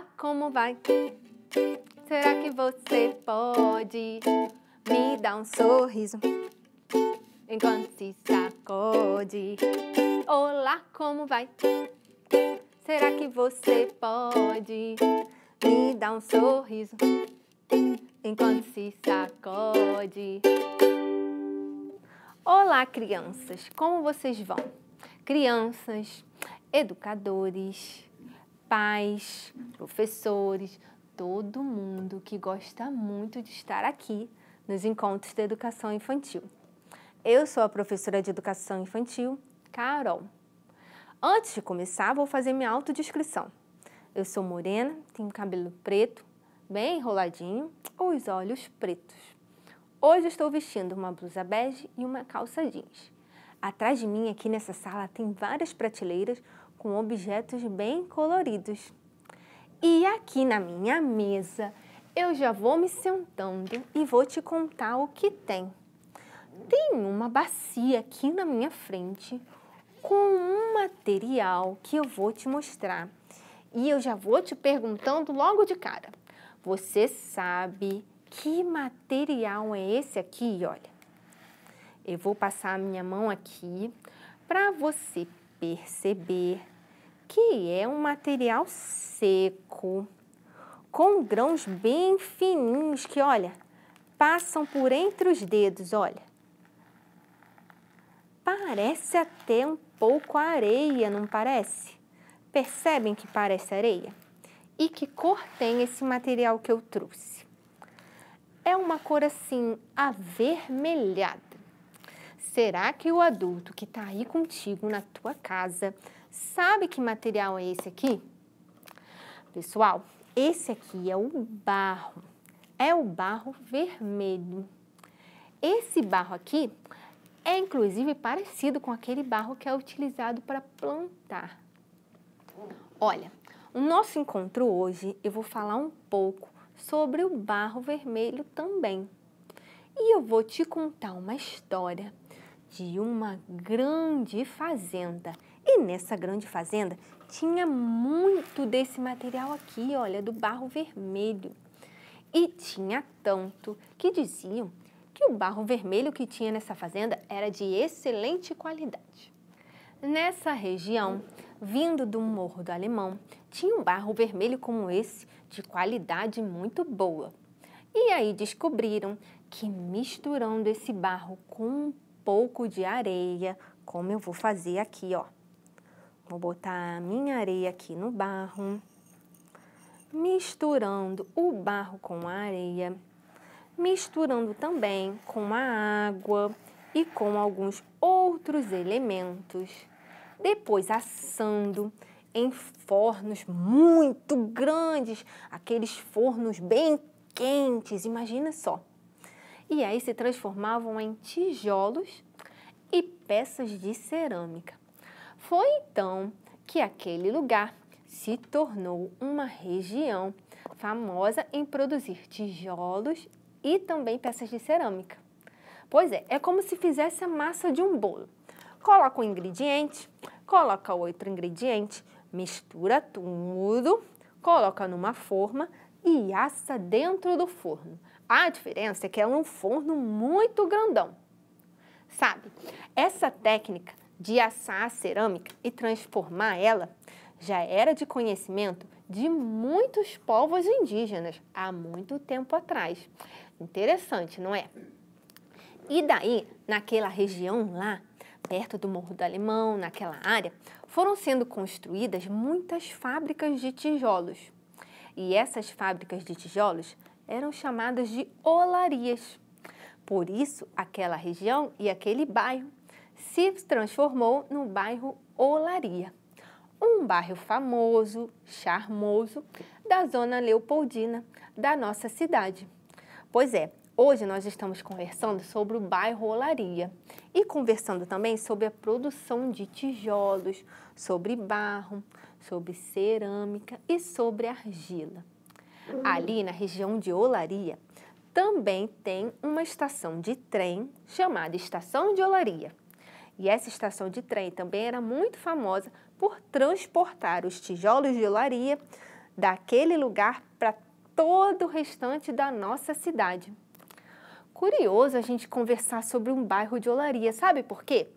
Olá, como vai? Será que você pode me dar um sorriso enquanto se sacode? Olá, como vai? Será que você pode me dar um sorriso enquanto se sacode? Olá, crianças, como vocês vão? Crianças, educadores, pais, professores, todo mundo que gosta muito de estar aqui nos encontros de educação infantil. Eu sou a professora de educação infantil, Carol. Antes de começar, vou fazer minha autodescrição. Eu sou morena, tenho cabelo preto, bem enroladinho, os olhos pretos. Hoje estou vestindo uma blusa bege e uma calça jeans. Atrás de mim, aqui nessa sala, tem várias prateleiras com objetos bem coloridos. E aqui na minha mesa, eu já vou me sentando e vou te contar o que tem. Tem uma bacia aqui na minha frente com um material que eu vou te mostrar. E eu já vou te perguntando logo de cara. Você sabe que material é esse aqui? Olha, eu vou passar a minha mão aqui para você perceber que é um material seco, com grãos bem fininhos que, olha, passam por entre os dedos, olha. Parece até um pouco areia, não parece? Percebem que parece areia? E que cor tem esse material que eu trouxe? É uma cor assim, avermelhada. Será que o adulto que está aí contigo na tua casa Sabe que material é esse aqui? Pessoal, esse aqui é o barro. É o barro vermelho. Esse barro aqui é inclusive parecido com aquele barro que é utilizado para plantar. Olha, o nosso encontro hoje eu vou falar um pouco sobre o barro vermelho também. E eu vou te contar uma história de uma grande fazenda e nessa grande fazenda tinha muito desse material aqui, olha, do barro vermelho. E tinha tanto que diziam que o barro vermelho que tinha nessa fazenda era de excelente qualidade. Nessa região, vindo do Morro do Alemão, tinha um barro vermelho como esse, de qualidade muito boa. E aí descobriram que misturando esse barro com um pouco de areia, como eu vou fazer aqui, ó, Vou botar a minha areia aqui no barro, misturando o barro com a areia, misturando também com a água e com alguns outros elementos. Depois assando em fornos muito grandes, aqueles fornos bem quentes, imagina só. E aí se transformavam em tijolos e peças de cerâmica. Foi então que aquele lugar se tornou uma região famosa em produzir tijolos e também peças de cerâmica. Pois é, é como se fizesse a massa de um bolo. Coloca um ingrediente, coloca outro ingrediente, mistura tudo, coloca numa forma e assa dentro do forno. A diferença é que é um forno muito grandão. Sabe, essa técnica de assar a cerâmica e transformar ela já era de conhecimento de muitos povos indígenas há muito tempo atrás. Interessante, não é? E daí, naquela região lá, perto do Morro do Alemão, naquela área, foram sendo construídas muitas fábricas de tijolos. E essas fábricas de tijolos eram chamadas de olarias. Por isso, aquela região e aquele bairro se transformou no bairro Olaria, um bairro famoso, charmoso, da zona leopoldina da nossa cidade. Pois é, hoje nós estamos conversando sobre o bairro Olaria e conversando também sobre a produção de tijolos, sobre barro, sobre cerâmica e sobre argila. Ali na região de Olaria também tem uma estação de trem chamada Estação de Olaria, e essa estação de trem também era muito famosa por transportar os tijolos de olaria daquele lugar para todo o restante da nossa cidade. Curioso a gente conversar sobre um bairro de olaria, sabe por quê?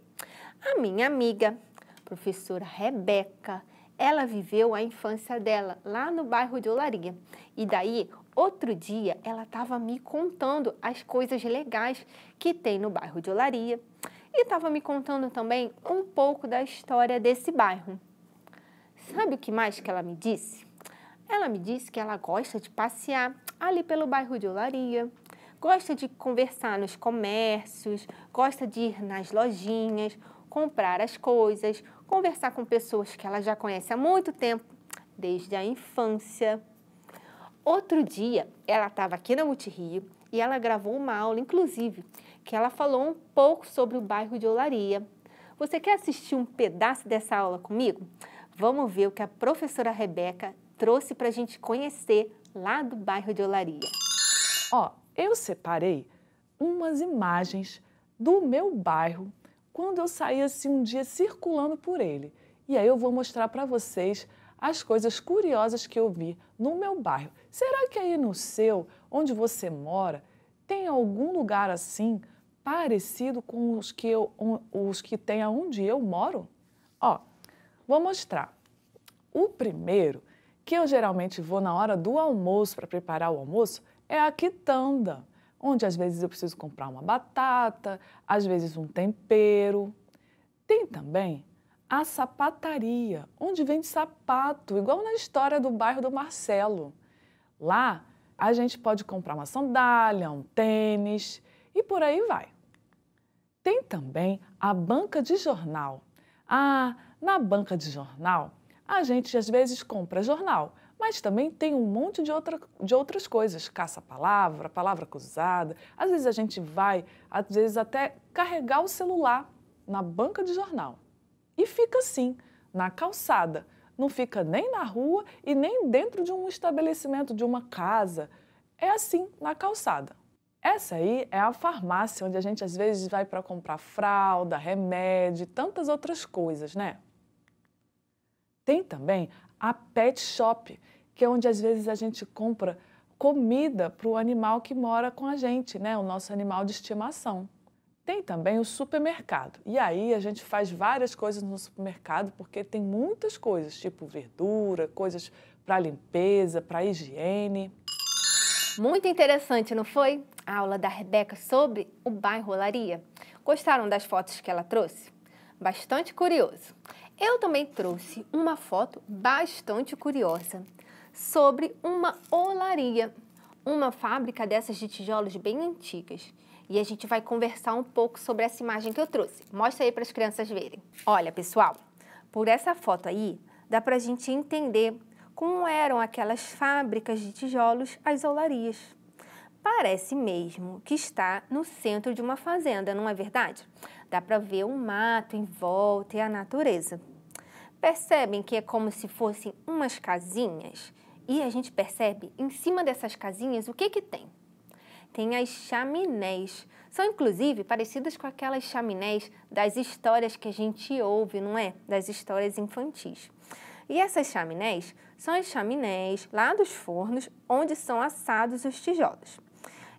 A minha amiga, professora Rebeca, ela viveu a infância dela lá no bairro de Olaria. E daí, outro dia, ela estava me contando as coisas legais que tem no bairro de Olaria, e estava me contando também um pouco da história desse bairro. Sabe o que mais que ela me disse? Ela me disse que ela gosta de passear ali pelo bairro de Olaria, gosta de conversar nos comércios, gosta de ir nas lojinhas, comprar as coisas, conversar com pessoas que ela já conhece há muito tempo, desde a infância. Outro dia, ela estava aqui na Multirio e ela gravou uma aula, inclusive, que ela falou um pouco sobre o bairro de Olaria. Você quer assistir um pedaço dessa aula comigo? Vamos ver o que a professora Rebeca trouxe para a gente conhecer lá do bairro de Olaria. Ó, eu separei umas imagens do meu bairro quando eu saí assim um dia circulando por ele. E aí eu vou mostrar para vocês as coisas curiosas que eu vi no meu bairro. Será que aí no seu, onde você mora, tem algum lugar assim parecido com os que, eu, os que tem aonde eu moro? Ó, vou mostrar. O primeiro, que eu geralmente vou na hora do almoço para preparar o almoço, é a quitanda, onde às vezes eu preciso comprar uma batata, às vezes um tempero. Tem também a sapataria, onde vende sapato, igual na história do bairro do Marcelo. Lá, a gente pode comprar uma sandália, um tênis e por aí vai. Tem também a banca de jornal. Ah, na banca de jornal, a gente às vezes compra jornal, mas também tem um monte de, outra, de outras coisas, caça-palavra, palavra cruzada. Às vezes a gente vai, às vezes até carregar o celular na banca de jornal. E fica assim, na calçada. Não fica nem na rua e nem dentro de um estabelecimento, de uma casa. É assim, na calçada. Essa aí é a farmácia onde a gente às vezes vai para comprar fralda, remédio, tantas outras coisas, né? Tem também a pet shop, que é onde às vezes a gente compra comida para o animal que mora com a gente, né? O nosso animal de estimação. Tem também o supermercado. E aí a gente faz várias coisas no supermercado porque tem muitas coisas, tipo verdura, coisas para limpeza, para higiene. Muito interessante, não foi? A aula da Rebeca sobre o bairro Olaria. Gostaram das fotos que ela trouxe? Bastante curioso. Eu também trouxe uma foto bastante curiosa sobre uma olaria, uma fábrica dessas de tijolos bem antigas. E a gente vai conversar um pouco sobre essa imagem que eu trouxe. Mostra aí para as crianças verem. Olha, pessoal, por essa foto aí, dá para a gente entender como eram aquelas fábricas de tijolos, as olarias. Parece mesmo que está no centro de uma fazenda, não é verdade? Dá para ver um mato em volta e a natureza. Percebem que é como se fossem umas casinhas? E a gente percebe em cima dessas casinhas o que, que tem? Tem as chaminés. São inclusive parecidas com aquelas chaminés das histórias que a gente ouve, não é? Das histórias infantis. E essas chaminés são as chaminés lá dos fornos onde são assados os tijolos.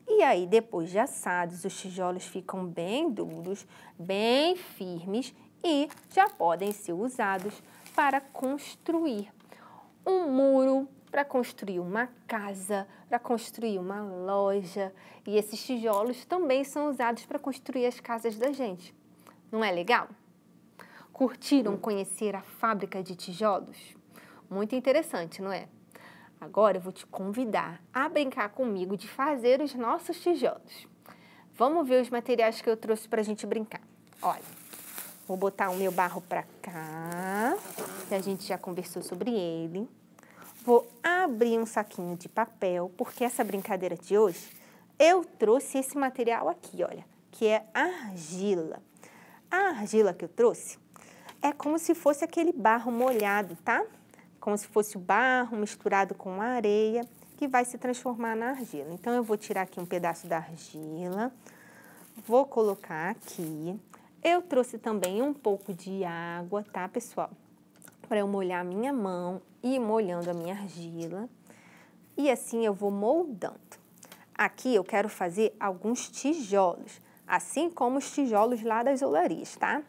E aí, depois de assados, os tijolos ficam bem duros, bem firmes e já podem ser usados para construir um muro, para construir uma casa, para construir uma loja. E esses tijolos também são usados para construir as casas da gente. Não é legal? Curtiram conhecer a fábrica de tijolos? Muito interessante, não é? Agora eu vou te convidar a brincar comigo de fazer os nossos tijolos. Vamos ver os materiais que eu trouxe para a gente brincar. Olha, vou botar o meu barro para cá, que a gente já conversou sobre ele. Vou abrir um saquinho de papel, porque essa brincadeira de hoje, eu trouxe esse material aqui, olha, que é argila. A argila que eu trouxe é como se fosse aquele barro molhado, tá? Como se fosse o barro misturado com a areia, que vai se transformar na argila. Então, eu vou tirar aqui um pedaço da argila, vou colocar aqui. Eu trouxe também um pouco de água, tá, pessoal? Para eu molhar a minha mão e molhando a minha argila. E assim eu vou moldando. Aqui eu quero fazer alguns tijolos, assim como os tijolos lá das olarias, tá?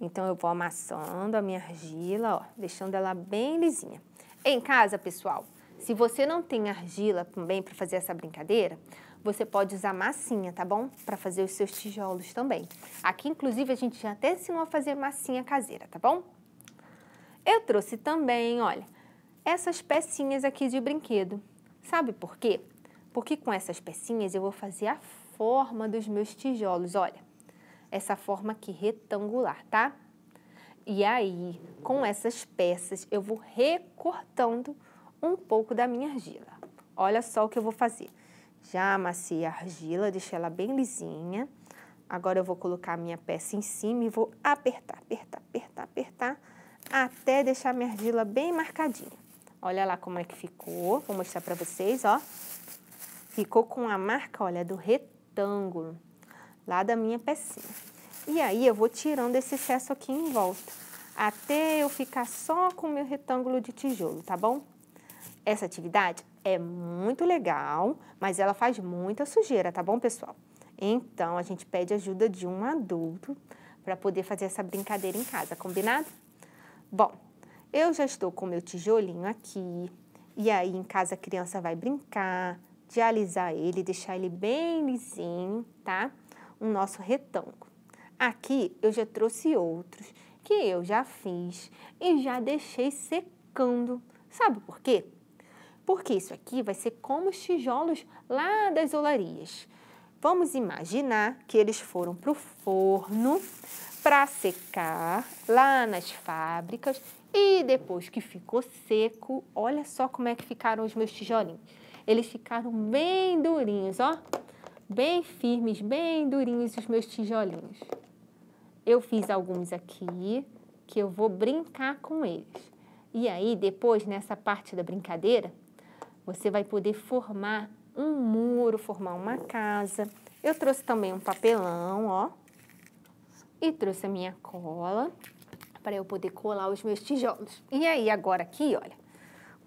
Então, eu vou amassando a minha argila, ó, deixando ela bem lisinha. Em casa, pessoal, se você não tem argila também para fazer essa brincadeira, você pode usar massinha, tá bom? Para fazer os seus tijolos também. Aqui, inclusive, a gente já até ensinou a fazer massinha caseira, tá bom? Eu trouxe também, olha, essas pecinhas aqui de brinquedo. Sabe por quê? Porque com essas pecinhas eu vou fazer a forma dos meus tijolos, olha essa forma aqui retangular, tá? E aí, com essas peças, eu vou recortando um pouco da minha argila. Olha só o que eu vou fazer. Já amaciei a argila, deixei ela bem lisinha. Agora eu vou colocar a minha peça em cima e vou apertar, apertar, apertar, apertar, até deixar minha argila bem marcadinha. Olha lá como é que ficou. Vou mostrar pra vocês, ó. Ficou com a marca, olha, do retângulo lá da minha pecinha. E aí eu vou tirando esse excesso aqui em volta, até eu ficar só com o meu retângulo de tijolo, tá bom? Essa atividade é muito legal, mas ela faz muita sujeira, tá bom, pessoal? Então, a gente pede ajuda de um adulto para poder fazer essa brincadeira em casa, combinado? Bom, eu já estou com meu tijolinho aqui, e aí em casa a criança vai brincar, de alisar ele, deixar ele bem lisinho, tá? o nosso retângulo. Aqui eu já trouxe outros que eu já fiz e já deixei secando. Sabe por quê? Porque isso aqui vai ser como os tijolos lá das olarias. Vamos imaginar que eles foram para o forno para secar lá nas fábricas e depois que ficou seco, olha só como é que ficaram os meus tijolinhos. Eles ficaram bem durinhos, ó bem firmes, bem durinhos os meus tijolinhos. Eu fiz alguns aqui, que eu vou brincar com eles. E aí, depois, nessa parte da brincadeira, você vai poder formar um muro, formar uma casa. Eu trouxe também um papelão, ó. E trouxe a minha cola para eu poder colar os meus tijolos. E aí, agora aqui, olha,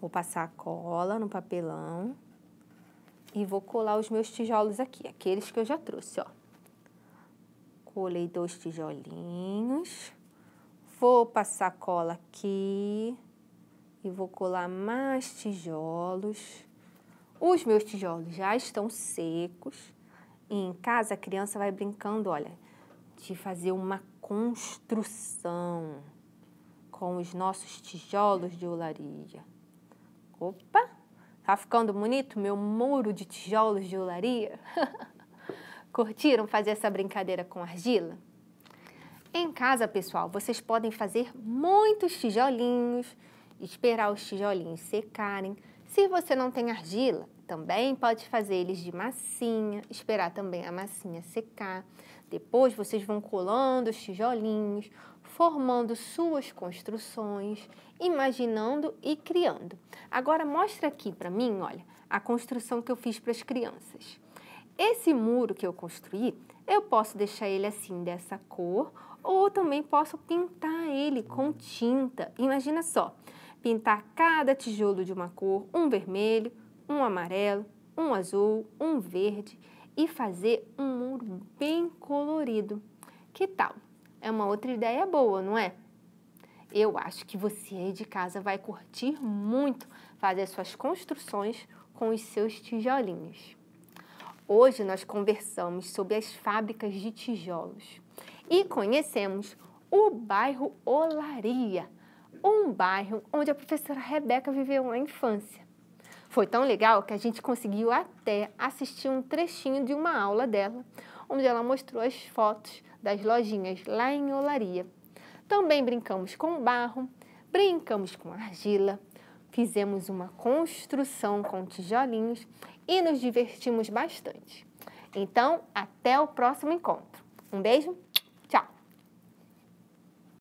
vou passar a cola no papelão. E vou colar os meus tijolos aqui, aqueles que eu já trouxe, ó. Colei dois tijolinhos. Vou passar cola aqui. E vou colar mais tijolos. Os meus tijolos já estão secos. E em casa a criança vai brincando, olha, de fazer uma construção com os nossos tijolos de olaria. Opa! Tá ficando bonito meu muro de tijolos de olaria? Curtiram fazer essa brincadeira com argila? Em casa, pessoal, vocês podem fazer muitos tijolinhos, esperar os tijolinhos secarem. Se você não tem argila, também pode fazer eles de massinha, esperar também a massinha secar. Depois vocês vão colando os tijolinhos, formando suas construções, imaginando e criando. Agora mostra aqui para mim, olha, a construção que eu fiz para as crianças. Esse muro que eu construí, eu posso deixar ele assim dessa cor ou também posso pintar ele com tinta. Imagina só, pintar cada tijolo de uma cor, um vermelho, um amarelo, um azul, um verde e fazer um muro bem colorido. Que tal? é uma outra ideia boa, não é? Eu acho que você aí de casa vai curtir muito fazer suas construções com os seus tijolinhos. Hoje nós conversamos sobre as fábricas de tijolos e conhecemos o bairro Olaria, um bairro onde a professora Rebeca viveu na infância. Foi tão legal que a gente conseguiu até assistir um trechinho de uma aula dela, onde ela mostrou as fotos das lojinhas lá em Olaria. Também brincamos com barro, brincamos com argila, fizemos uma construção com tijolinhos e nos divertimos bastante. Então, até o próximo encontro. Um beijo!